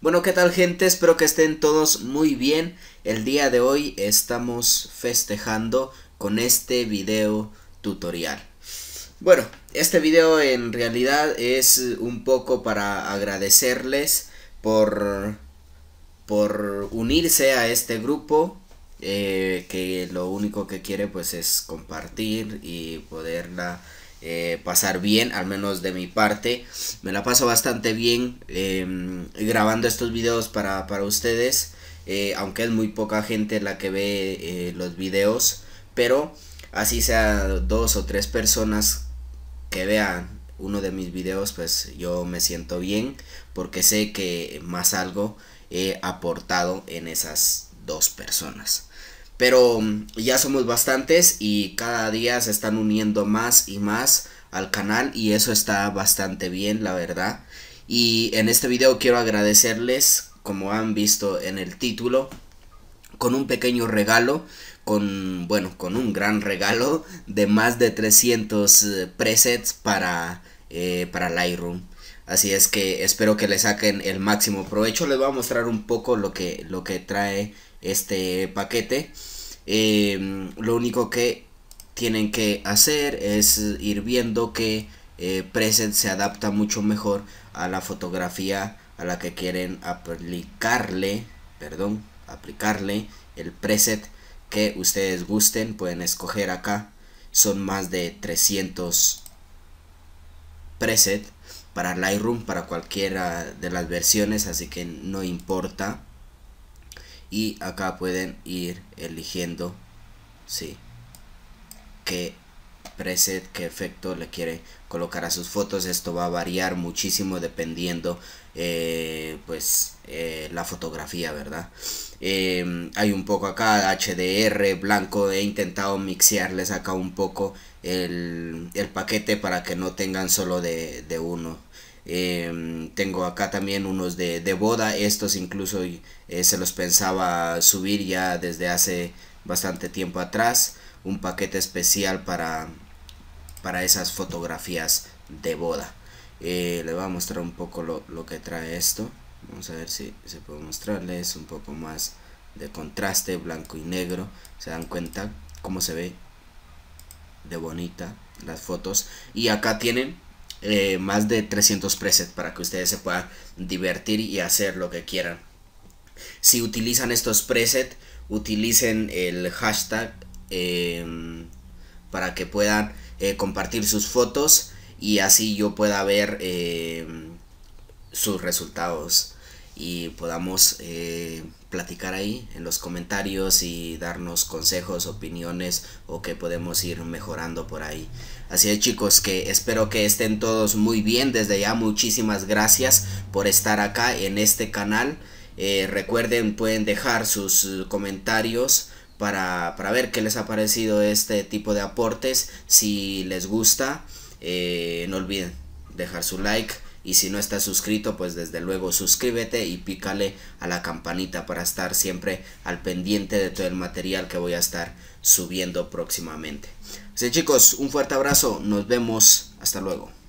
Bueno, ¿qué tal gente? Espero que estén todos muy bien. El día de hoy estamos festejando con este video tutorial. Bueno, este video en realidad es un poco para agradecerles por, por unirse a este grupo eh, que lo único que quiere pues es compartir y poderla eh, pasar bien, al menos de mi parte. Me la paso bastante bien em, grabando estos videos para, para ustedes, eh, aunque es muy poca gente la que ve los videos, pero así sea dos o tres personas que vean uno de mis videos, pues yo me siento bien porque sé que más algo he aportado en esas dos personas. Pero mm, ya somos bastantes y cada día se están uniendo más y más al canal y eso está bastante bien, la verdad. Y en este video quiero agradecerles, como han visto en el título, con un pequeño regalo, con, bueno, con un gran regalo de más de 300 eh, presets para, eh, para Lightroom. Así es que espero que le saquen el máximo provecho. Les voy a mostrar un poco lo que, lo que trae este paquete. Em, lo único que tienen que hacer es ir viendo que eh, Preset se adapta mucho mejor a la fotografía a la que quieren aplicarle. Perdón aplicarle el preset que ustedes gusten, pueden escoger acá. Son más de 300 preset para Lightroom, para cualquiera de las versiones, así que no importa. Y acá pueden ir eligiendo, sí, que preset, qué efecto le quiere colocar a sus fotos. Esto va a variar muchísimo dependiendo eh, pues eh, la fotografía, ¿verdad? Em, hay un poco acá HDR blanco, he intentado mixearles acá un poco el, el paquete para que no tengan solo de, de uno. Em, tengo acá también unos de, de boda, estos incluso eh, se los pensaba subir ya desde hace bastante tiempo atrás un paquete especial para, para esas fotografías de boda. Eh, le voy a mostrar un poco lo, que trae esto. Vamos a ver si se puede mostrarles un poco más de contraste blanco y negro. Se dan cuenta cómo se ve de bonita las fotos. Y acá tienen eh, más de 300 presets para que ustedes se puedan divertir y hacer lo que quieran. Si utilizan estos presets, utilicen el hashtag Em, para que puedan eh, compartir sus fotos y así yo pueda ver em, sus resultados y podamos eh, platicar ahí en los comentarios y darnos consejos, opiniones o que podemos ir mejorando por ahí. Así es chicos, que espero que estén todos muy bien. Desde ya muchísimas gracias por estar acá en este canal. Eh, recuerden, pueden dejar sus comentarios para, ver qué les ha parecido este tipo de aportes. Si les gusta, eh, no olviden dejar su like. Y si no estás suscrito, pues desde luego suscríbete y pícale a la campanita para estar siempre al pendiente de todo el material que voy a estar subiendo próximamente. Así chicos, un fuerte abrazo, nos vemos, hasta luego.